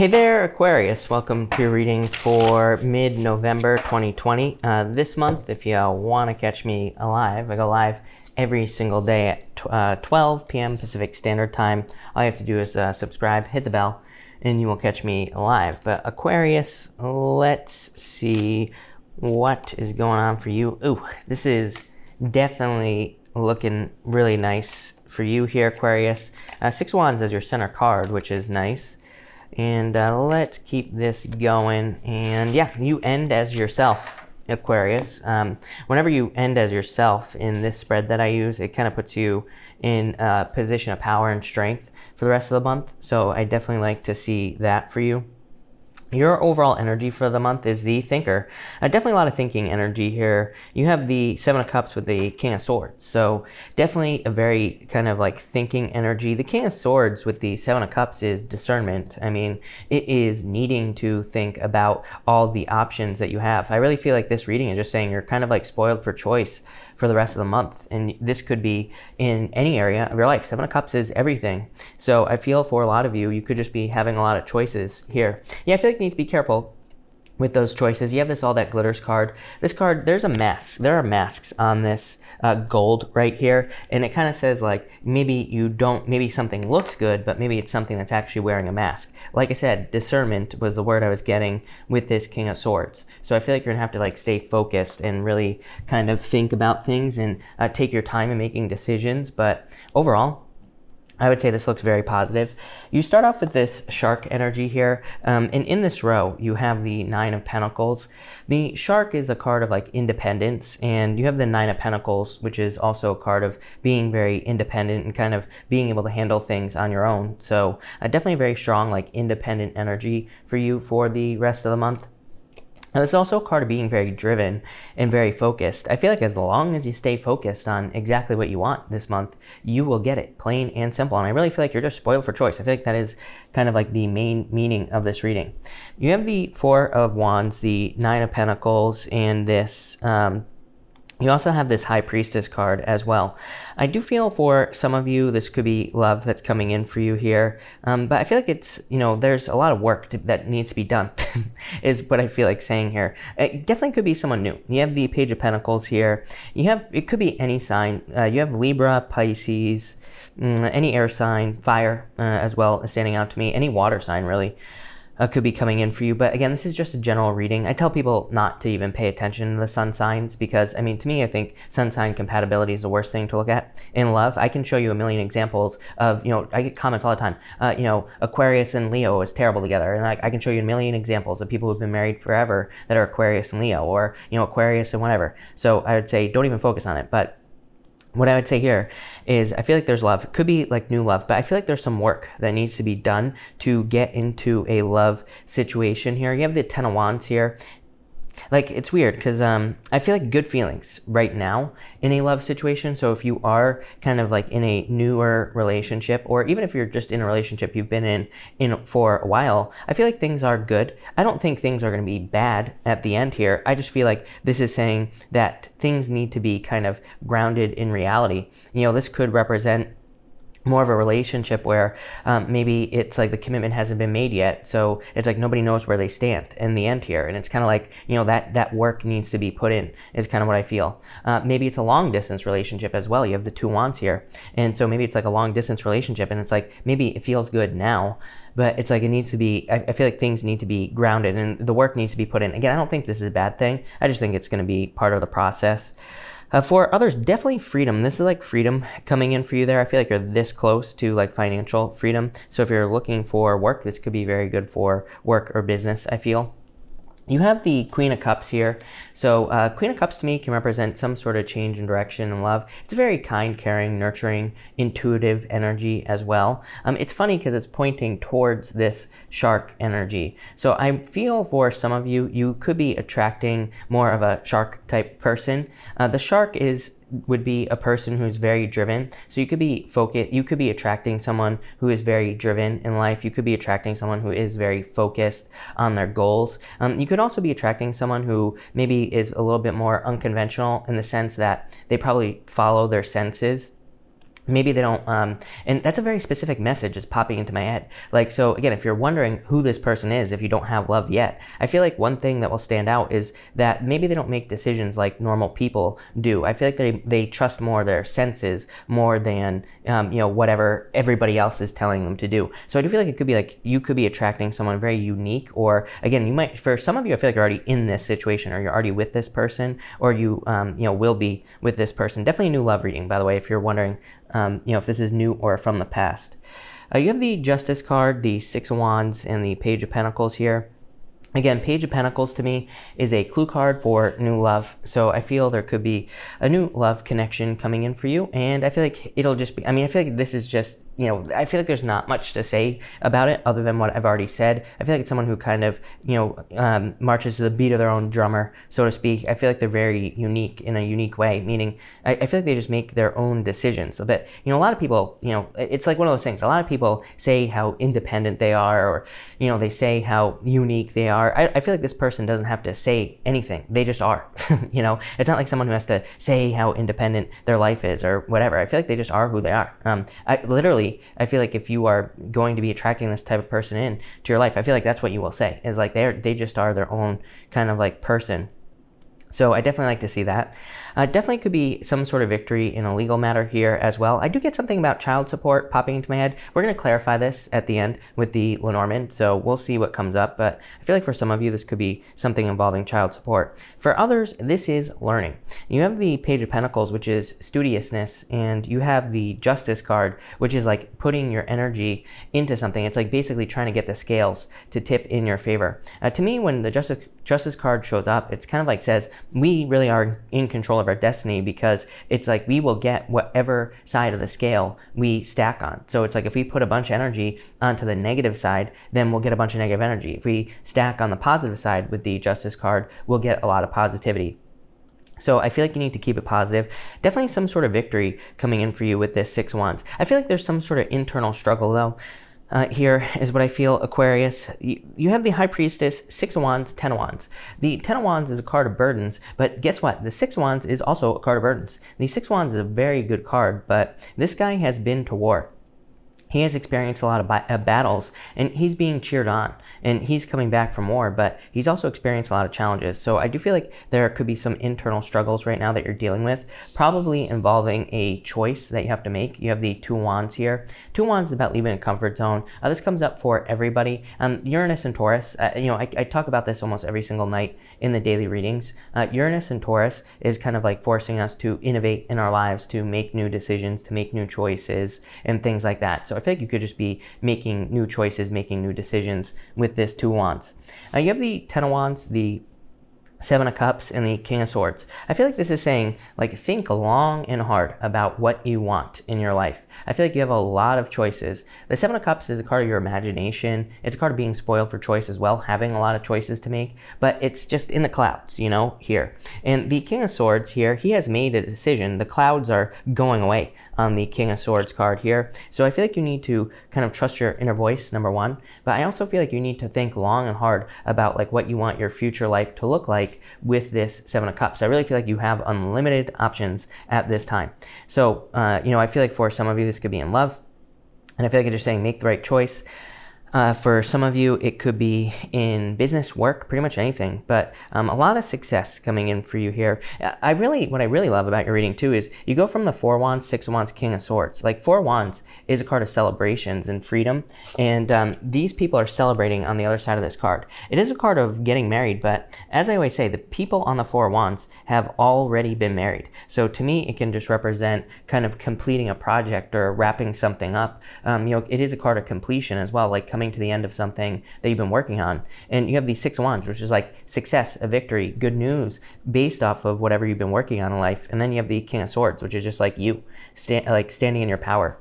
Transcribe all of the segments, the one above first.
Hey there, Aquarius. Welcome to your reading for mid-November 2020. Uh, this month, if you want to catch me alive, I go live every single day at uh, 12 p.m. Pacific Standard Time. All you have to do is uh, subscribe, hit the bell, and you will catch me alive. But Aquarius, let's see what is going on for you. Ooh, this is definitely looking really nice for you here, Aquarius. Uh, six Wands as your center card, which is nice. And uh, let's keep this going. And yeah, you end as yourself, Aquarius. Um, whenever you end as yourself in this spread that I use, it kind of puts you in a position of power and strength for the rest of the month. So I definitely like to see that for you. Your overall energy for the month is the Thinker. Uh, definitely a lot of thinking energy here. You have the Seven of Cups with the King of Swords. So definitely a very kind of like thinking energy. The King of Swords with the Seven of Cups is discernment. I mean, it is needing to think about all the options that you have. I really feel like this reading is just saying you're kind of like spoiled for choice for the rest of the month. And this could be in any area of your life. Seven of Cups is everything. So I feel for a lot of you, you could just be having a lot of choices here. Yeah, I feel like need to be careful with those choices. You have this All That Glitters card. This card, there's a mask. There are masks on this uh, gold right here. And it kind of says like, maybe you don't, maybe something looks good, but maybe it's something that's actually wearing a mask. Like I said, discernment was the word I was getting with this King of Swords. So I feel like you're gonna have to like stay focused and really kind of think about things and uh, take your time in making decisions. But overall, I would say this looks very positive. You start off with this shark energy here, um, and in this row, you have the Nine of Pentacles. The shark is a card of like independence, and you have the Nine of Pentacles, which is also a card of being very independent and kind of being able to handle things on your own. So uh, definitely very strong, like independent energy for you for the rest of the month. Now, this is also a card of being very driven and very focused. I feel like as long as you stay focused on exactly what you want this month, you will get it, plain and simple. And I really feel like you're just spoiled for choice. I feel like that is kind of like the main meaning of this reading. You have the Four of Wands, the Nine of Pentacles, and this um, you also have this High Priestess card as well. I do feel for some of you, this could be love that's coming in for you here, um, but I feel like it's, you know, there's a lot of work to, that needs to be done, is what I feel like saying here. It definitely could be someone new. You have the Page of Pentacles here. You have, it could be any sign. Uh, you have Libra, Pisces, mm, any air sign, fire uh, as well is standing out to me, any water sign really uh, could be coming in for you. But again, this is just a general reading. I tell people not to even pay attention to the sun signs because, I mean, to me, I think sun sign compatibility is the worst thing to look at in love. I can show you a million examples of, you know, I get comments all the time, uh, you know, Aquarius and Leo is terrible together. And I, I can show you a million examples of people who've been married forever that are Aquarius and Leo or, you know, Aquarius and whatever. So I would say don't even focus on it. But what I would say here is I feel like there's love. It could be like new love, but I feel like there's some work that needs to be done to get into a love situation here. You have the Ten of Wands here like it's weird because um, I feel like good feelings right now in a love situation. So if you are kind of like in a newer relationship, or even if you're just in a relationship you've been in in for a while, I feel like things are good. I don't think things are going to be bad at the end here. I just feel like this is saying that things need to be kind of grounded in reality. You know, this could represent more of a relationship where um, maybe it's like the commitment hasn't been made yet so it's like nobody knows where they stand in the end here and it's kind of like you know that that work needs to be put in is kind of what i feel uh, maybe it's a long distance relationship as well you have the two wants here and so maybe it's like a long distance relationship and it's like maybe it feels good now but it's like it needs to be I, I feel like things need to be grounded and the work needs to be put in again i don't think this is a bad thing i just think it's going to be part of the process uh, for others, definitely freedom. This is like freedom coming in for you there. I feel like you're this close to like financial freedom. So if you're looking for work, this could be very good for work or business, I feel. You have the Queen of Cups here. So uh, Queen of Cups to me can represent some sort of change in direction and love. It's a very kind, caring, nurturing, intuitive energy as well. Um, it's funny because it's pointing towards this shark energy. So I feel for some of you, you could be attracting more of a shark type person. Uh, the shark is would be a person who's very driven. So you could be focused, you could be attracting someone who is very driven in life. You could be attracting someone who is very focused on their goals. Um, you could also be attracting someone who maybe is a little bit more unconventional in the sense that they probably follow their senses maybe they don't um, and that's a very specific message that's popping into my head like so again if you're wondering who this person is if you don't have love yet i feel like one thing that will stand out is that maybe they don't make decisions like normal people do i feel like they, they trust more their senses more than um, you know whatever everybody else is telling them to do so i do feel like it could be like you could be attracting someone very unique or again you might for some of you i feel like you're already in this situation or you're already with this person or you um, you know will be with this person definitely new love reading by the way if you're wondering um, you know, if this is new or from the past. Uh, you have the Justice card, the Six of Wands, and the Page of Pentacles here. Again, Page of Pentacles to me is a clue card for new love. So I feel there could be a new love connection coming in for you. And I feel like it'll just be, I mean, I feel like this is just you know, I feel like there's not much to say about it other than what I've already said. I feel like it's someone who kind of, you know, um, marches to the beat of their own drummer, so to speak. I feel like they're very unique in a unique way, meaning I, I, feel like they just make their own decisions. But you know, a lot of people, you know, it's like one of those things. A lot of people say how independent they are or, you know, they say how unique they are. I, I feel like this person doesn't have to say anything. They just are, you know, it's not like someone who has to say how independent their life is or whatever. I feel like they just are who they are. Um, I literally, really, I feel like if you are going to be attracting this type of person in to your life, I feel like that's what you will say is like they're, they just are their own kind of like person. So I definitely like to see that. Uh, definitely could be some sort of victory in a legal matter here as well. I do get something about child support popping into my head. We're going to clarify this at the end with the Lenormand, so we'll see what comes up. But I feel like for some of you, this could be something involving child support. For others, this is learning. You have the Page of Pentacles, which is studiousness, and you have the Justice card, which is like putting your energy into something. It's like basically trying to get the scales to tip in your favor. Uh, to me, when the Justice, Justice card shows up, it's kind of like says, we really are in control of our destiny because it's like we will get whatever side of the scale we stack on. So it's like if we put a bunch of energy onto the negative side, then we'll get a bunch of negative energy. If we stack on the positive side with the justice card, we'll get a lot of positivity. So I feel like you need to keep it positive. Definitely some sort of victory coming in for you with this six wands. I feel like there's some sort of internal struggle though uh, here is what I feel, Aquarius. You, you have the High Priestess, Six of Wands, Ten of Wands. The Ten of Wands is a card of burdens, but guess what? The Six of Wands is also a card of burdens. The Six of Wands is a very good card, but this guy has been to war. He has experienced a lot of uh, battles and he's being cheered on and he's coming back from war, but he's also experienced a lot of challenges. So I do feel like there could be some internal struggles right now that you're dealing with, probably involving a choice that you have to make. You have the two wands here. Two wands is about leaving a comfort zone. Uh, this comes up for everybody. Um, Uranus and Taurus, uh, you know, I, I, talk about this almost every single night in the daily readings. Uh, Uranus and Taurus is kind of like forcing us to innovate in our lives, to make new decisions, to make new choices, and things like that. So I feel like you could just be making new choices, making new decisions with this two wands. Now you have the Ten of Wands, the Seven of Cups and the King of Swords. I feel like this is saying, like, think long and hard about what you want in your life. I feel like you have a lot of choices. The Seven of Cups is a card of your imagination. It's a card of being spoiled for choice as well, having a lot of choices to make, but it's just in the clouds, you know, here. And the King of Swords here, he has made a decision. The clouds are going away on the King of Swords card here. So I feel like you need to kind of trust your inner voice, number one. But I also feel like you need to think long and hard about, like, what you want your future life to look like like with this Seven of Cups. I really feel like you have unlimited options at this time. So, uh, you know, I feel like for some of you, this could be in love. And I feel like you're just saying make the right choice. Uh, for some of you, it could be in business, work, pretty much anything. But um, a lot of success coming in for you here. Uh, I really, what I really love about your reading too is you go from the Four Wands, Six of Wands, King of Swords. Like Four Wands is a card of celebrations and freedom, and um, these people are celebrating on the other side of this card. It is a card of getting married, but as I always say, the people on the Four Wands have already been married. So to me, it can just represent kind of completing a project or wrapping something up. Um, you know, it is a card of completion as well, like coming to the end of something that you've been working on. And you have these six wands, which is like success, a victory, good news based off of whatever you've been working on in life. And then you have the king of swords, which is just like you, like standing in your power.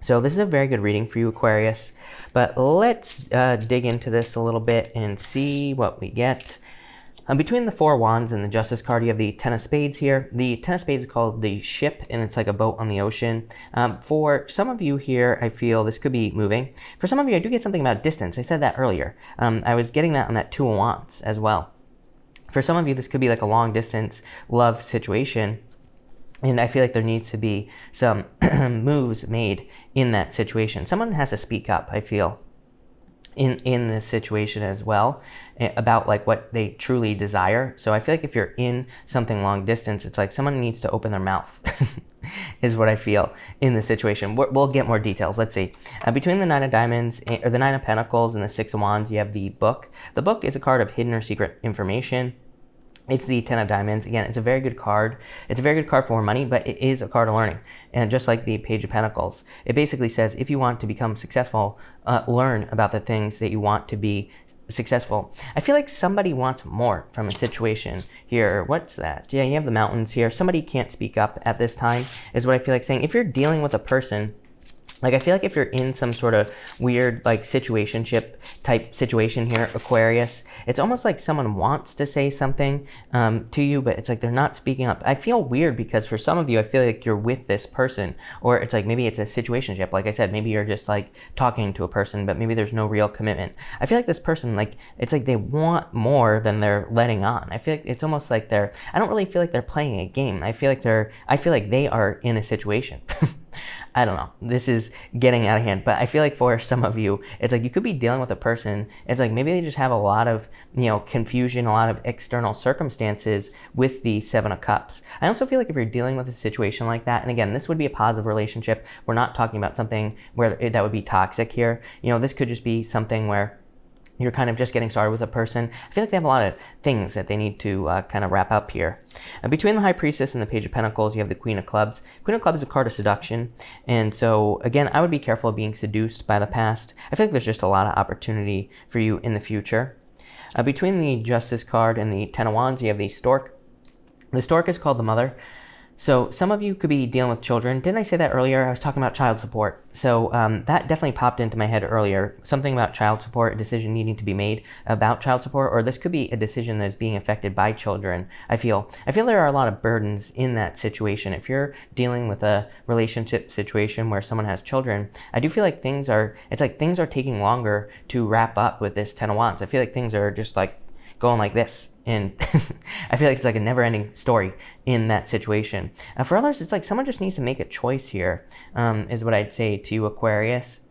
So this is a very good reading for you, Aquarius. But let's uh, dig into this a little bit and see what we get. Um, between the four wands and the justice card, you have the ten of spades here. The ten of spades is called the ship, and it's like a boat on the ocean. Um, for some of you here, I feel this could be moving. For some of you, I do get something about distance. I said that earlier. Um, I was getting that on that two of wands as well. For some of you, this could be like a long distance love situation. And I feel like there needs to be some moves made in that situation. Someone has to speak up, I feel in in this situation as well eh, about like what they truly desire. So I feel like if you're in something long distance, it's like someone needs to open their mouth. is what I feel in this situation. we will get more details. Let's see. Uh, between the Nine of Diamonds eh, or the Nine of Pentacles and the Six of Wands, you have the Book. The Book is a card of hidden or secret information. It's the Ten of Diamonds. Again, it's a very good card. It's a very good card for money, but it is a card of learning. And just like the Page of Pentacles, it basically says if you want to become successful, uh, learn about the things that you want to be successful. I feel like somebody wants more from a situation here. What's that? Yeah, you have the mountains here. Somebody can't speak up at this time is what I feel like saying. If you're dealing with a person, like I feel like if you're in some sort of weird like situationship type situation here, Aquarius, it's almost like someone wants to say something um, to you, but it's like they're not speaking up. I feel weird because for some of you, I feel like you're with this person, or it's like maybe it's a situationship. Like I said, maybe you're just like talking to a person, but maybe there's no real commitment. I feel like this person, like it's like they want more than they're letting on. I feel like it's almost like they're. I don't really feel like they're playing a game. I feel like they're. I feel like they are in a situation. I don't know. This is getting out of hand, but I feel like for some of you, it's like you could be dealing with a person. It's like maybe they just have a lot of, you know, confusion, a lot of external circumstances with the Seven of Cups. I also feel like if you're dealing with a situation like that, and again, this would be a positive relationship. We're not talking about something where that would be toxic here. You know, this could just be something where you're kind of just getting started with a person. I feel like they have a lot of things that they need to uh, kind of wrap up here. Uh, between the High Priestess and the Page of Pentacles, you have the Queen of Clubs. Queen of Clubs is a card of seduction. And so, again, I would be careful of being seduced by the past. I feel like there's just a lot of opportunity for you in the future. Uh, between the Justice card and the Ten of Wands, you have the Stork. The Stork is called the Mother. So some of you could be dealing with children. Didn't I say that earlier? I was talking about child support. So um, that definitely popped into my head earlier. Something about child support, a decision needing to be made about child support, or this could be a decision that is being affected by children. I feel I feel there are a lot of burdens in that situation. If you're dealing with a relationship situation where someone has children, I do feel like things are. It's like things are taking longer to wrap up with this Ten of Wands. I feel like things are just like going like this. And I feel like it's like a never ending story in that situation. Uh, for others, it's like someone just needs to make a choice here, um, is what I'd say to Aquarius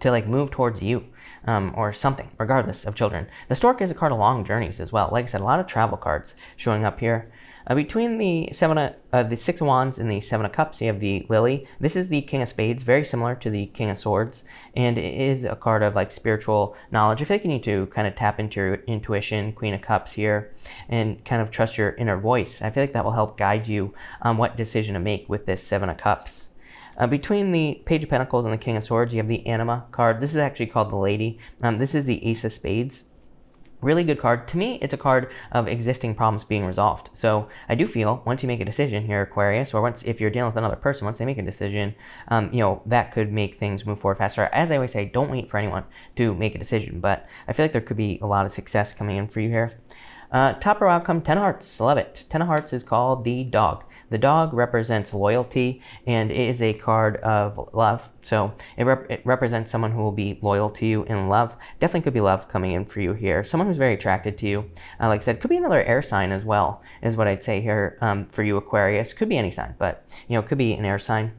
to like move towards you. Um, or something, regardless of children. The stork is a card of long journeys as well. Like I said, a lot of travel cards showing up here. Uh, between the seven, of, uh, the six of wands and the seven of cups, you have the lily. This is the king of spades, very similar to the king of swords, and it is a card of like spiritual knowledge. I feel like you need to kind of tap into your intuition, queen of cups here, and kind of trust your inner voice. I feel like that will help guide you on what decision to make with this seven of cups. Uh, between the Page of Pentacles and the King of Swords, you have the Anima card. This is actually called the Lady. Um, this is the Ace of Spades really good card. To me, it's a card of existing problems being resolved. So I do feel once you make a decision here, Aquarius, or once if you're dealing with another person, once they make a decision, um, you know, that could make things move forward faster. As I always say, don't wait for anyone to make a decision, but I feel like there could be a lot of success coming in for you here. Uh, top row outcome, 10 of hearts, love it. 10 of hearts is called the dog. The dog represents loyalty and is a card of love. So it, rep it represents someone who will be loyal to you in love. Definitely could be love coming in for you here. Someone who's very attracted to you. Uh, like I said, could be another air sign as well, is what I'd say here um, for you, Aquarius. Could be any sign, but you know, could be an air sign.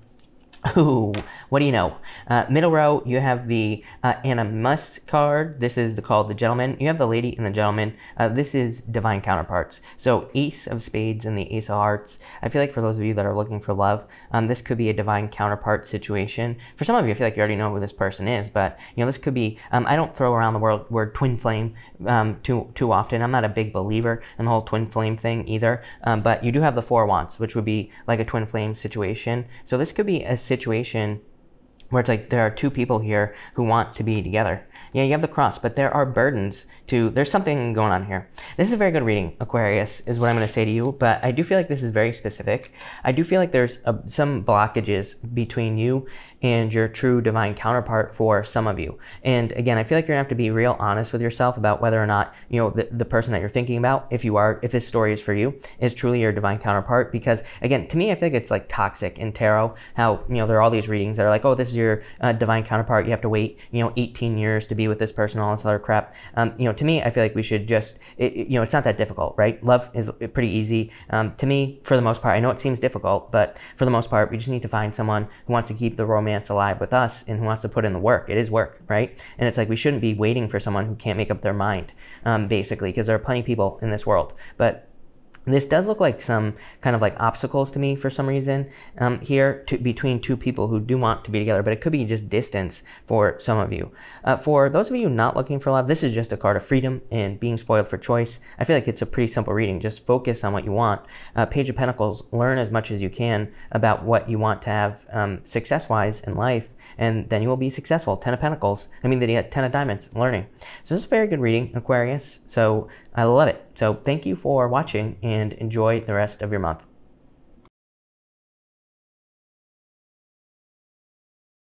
Ooh, what do you know? Uh, middle row, you have the uh, Anna Musk card. This is the called the gentleman. You have the lady and the gentleman. Uh, this is divine counterparts. So ace of spades and the ace of hearts. I feel like for those of you that are looking for love, um, this could be a divine counterpart situation. For some of you, I feel like you already know who this person is, but you know this could be. Um, I don't throw around the word, word twin flame um, too too often. I'm not a big believer in the whole twin flame thing either. Um, but you do have the four wands, which would be like a twin flame situation. So this could be a situation situation where it's like there are two people here who want to be together. Yeah, you have the cross, but there are burdens to, there's something going on here. This is a very good reading, Aquarius, is what I'm going to say to you, but I do feel like this is very specific. I do feel like there's a, some blockages between you and your true divine counterpart for some of you. And again, I feel like you're going to have to be real honest with yourself about whether or not, you know, the, the person that you're thinking about, if you are, if this story is for you, is truly your divine counterpart. Because again, to me, I feel like it's like toxic in tarot, how, you know, there are all these readings that are like, oh, this is your your uh, divine counterpart. You have to wait, you know, 18 years to be with this person, all this other crap. Um, you know, to me, I feel like we should just, it, it, you know, it's not that difficult, right? Love is pretty easy. Um, to me, for the most part, I know it seems difficult, but for the most part, we just need to find someone who wants to keep the romance alive with us and who wants to put in the work. It is work, right? And it's like we shouldn't be waiting for someone who can't make up their mind, um, basically, because there are plenty of people in this world. But this does look like some kind of like obstacles to me for some reason um, here to, between two people who do want to be together, but it could be just distance for some of you. Uh, for those of you not looking for love, this is just a card of freedom and being spoiled for choice. I feel like it's a pretty simple reading. Just focus on what you want. Uh, Page of Pentacles, learn as much as you can about what you want to have um, success-wise in life and then you will be successful. Ten of Pentacles. I mean, the uh, Ten of Diamonds, learning. So this is very good reading, Aquarius. So I love it. So thank you for watching and enjoy the rest of your month.